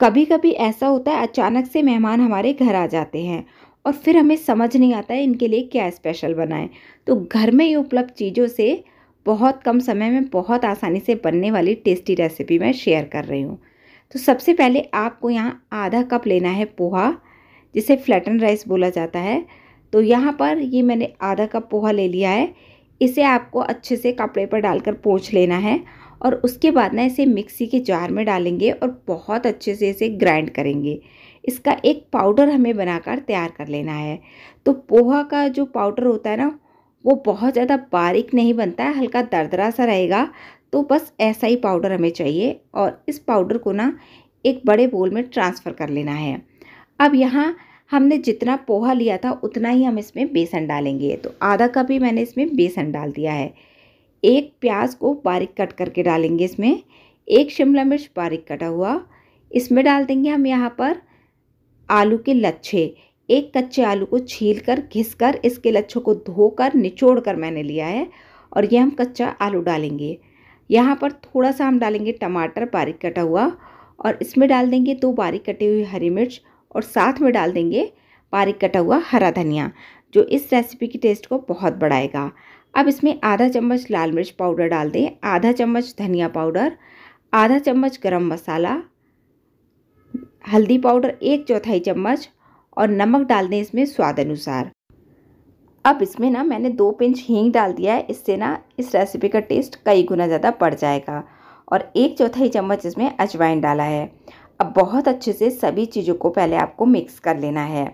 कभी कभी ऐसा होता है अचानक से मेहमान हमारे घर आ जाते हैं और फिर हमें समझ नहीं आता है इनके लिए क्या स्पेशल बनाएं तो घर में ही उपलब्ध चीज़ों से बहुत कम समय में बहुत आसानी से बनने वाली टेस्टी रेसिपी मैं शेयर कर रही हूँ तो सबसे पहले आपको यहाँ आधा कप लेना है पोहा जिसे फ्लैटन राइस बोला जाता है तो यहाँ पर ये मैंने आधा कप पोहा ले लिया है इसे आपको अच्छे से कपड़े पर डालकर पोंछ लेना है और उसके बाद ना इसे मिक्सी के जार में डालेंगे और बहुत अच्छे से इसे ग्राइंड करेंगे इसका एक पाउडर हमें बनाकर तैयार कर लेना है तो पोहा का जो पाउडर होता है ना वो बहुत ज़्यादा बारीक नहीं बनता है हल्का दरदरा सा रहेगा तो बस ऐसा ही पाउडर हमें चाहिए और इस पाउडर को ना एक बड़े बोल में ट्रांसफ़र कर लेना है अब यहाँ हमने जितना पोहा लिया था उतना ही हम इसमें बेसन डालेंगे तो आधा कप ही मैंने इसमें बेसन डाल दिया है एक प्याज को बारीक कट करके डालेंगे इसमें एक शिमला मिर्च बारीक कटा हुआ इसमें डाल देंगे हम यहाँ पर आलू के लच्छे एक कच्चे आलू को छील कर घिस कर इसके लच्छों को धोकर निचोड़ कर मैंने लिया है और यह हम कच्चा आलू डालेंगे यहाँ पर थोड़ा सा हम डालेंगे टमाटर बारीक कटा हुआ और इसमें डाल देंगे दो बारीक कटी हुई हरी मिर्च और साथ में डाल देंगे बारीक कटा हुआ हरा धनिया जो इस रेसिपी की टेस्ट को बहुत बढ़ाएगा अब इसमें आधा चम्मच लाल मिर्च पाउडर डाल दें आधा चम्मच धनिया पाउडर आधा चम्मच गरम मसाला हल्दी पाउडर एक चौथाई चम्मच और नमक डाल दें इसमें स्वाद अनुसार अब इसमें ना मैंने दो पिंच हींग डाल दिया है इससे ना इस रेसिपी का टेस्ट कई गुना ज़्यादा बढ़ जाएगा और एक चौथाई चम्मच इसमें अजवाइन डाला है अब बहुत अच्छे से सभी चीज़ों को पहले आपको मिक्स कर लेना है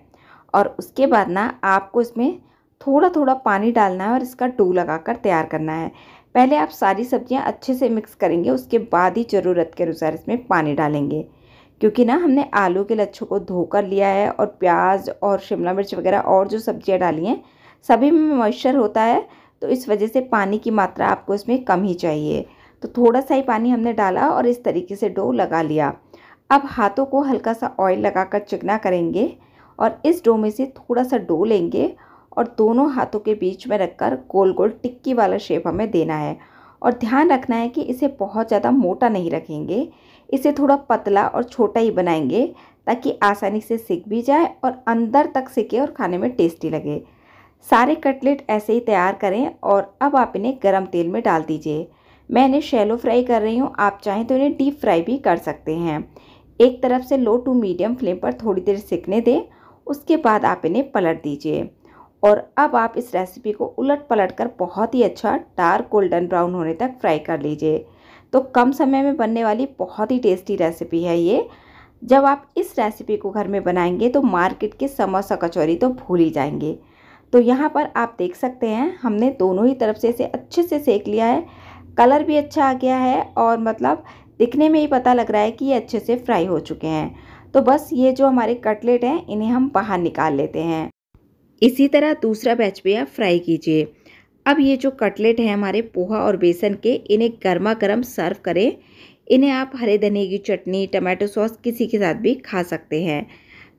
और उसके बाद ना आपको इसमें थोड़ा थोड़ा पानी डालना है और इसका डो लगाकर तैयार करना है पहले आप सारी सब्जियां अच्छे से मिक्स करेंगे उसके बाद ही ज़रूरत के अनुसार इसमें पानी डालेंगे क्योंकि ना हमने आलू के लच्छों को धोकर लिया है और प्याज और शिमला मिर्च वगैरह और जो सब्जियाँ डाली हैं सभी में मॉइस्चर होता है तो इस वजह से पानी की मात्रा आपको इसमें कम ही चाहिए तो थोड़ा सा ही पानी हमने डाला और इस तरीके से डो लगा लिया अब हाथों को हल्का सा ऑयल लगाकर चिकना करेंगे और इस डो में से थोड़ा सा डो लेंगे और दोनों हाथों के बीच में रखकर गोल गोल टिक्की वाला शेप हमें देना है और ध्यान रखना है कि इसे बहुत ज़्यादा मोटा नहीं रखेंगे इसे थोड़ा पतला और छोटा ही बनाएंगे ताकि आसानी से सिक भी जाए और अंदर तक सिके और खाने में टेस्टी लगे सारे कटलेट ऐसे ही तैयार करें और अब आप इन्हें गरम तेल में डाल दीजिए मैं इन्हें शैलो फ्राई कर रही हूँ आप चाहें तो इन्हें डीप फ्राई भी कर सकते हैं एक तरफ से लो टू मीडियम फ्लेम पर थोड़ी देर सिकने दें उसके बाद आप इन्हें पलट दीजिए और अब आप इस रेसिपी को उलट पलट कर बहुत ही अच्छा डार्क गोल्डन ब्राउन होने तक फ्राई कर लीजिए तो कम समय में बनने वाली बहुत ही टेस्टी रेसिपी है ये जब आप इस रेसिपी को घर में बनाएंगे तो मार्केट के समोसा कचौरी तो भूल ही जाएंगे तो यहाँ पर आप देख सकते हैं हमने दोनों ही तरफ से इसे अच्छे से सेक लिया है कलर भी अच्छा आ गया है और मतलब दिखने में ही पता लग रहा है कि ये अच्छे से फ्राई हो चुके हैं तो बस ये जो हमारे कटलेट हैं इन्हें हम बाहर निकाल लेते हैं इसी तरह दूसरा बैच भी आप फ्राई कीजिए अब ये जो कटलेट हैं हमारे पोहा और बेसन के इन्हें गर्मा गर्म सर्व करें इन्हें आप हरे धनिए की चटनी टमाटो सॉस किसी के साथ भी खा सकते हैं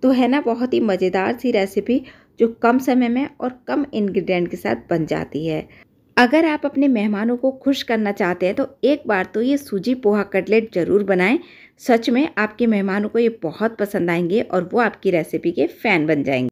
तो है ना बहुत ही मज़ेदार सी रेसिपी जो कम समय में और कम इन्ग्रीडियंट के साथ बन जाती है अगर आप अपने मेहमानों को खुश करना चाहते हैं तो एक बार तो ये सूजी पोहा कटलेट ज़रूर बनाएं सच में आपके मेहमानों को ये बहुत पसंद आएंगे और वो आपकी रेसिपी के फ़ैन बन जाएंगे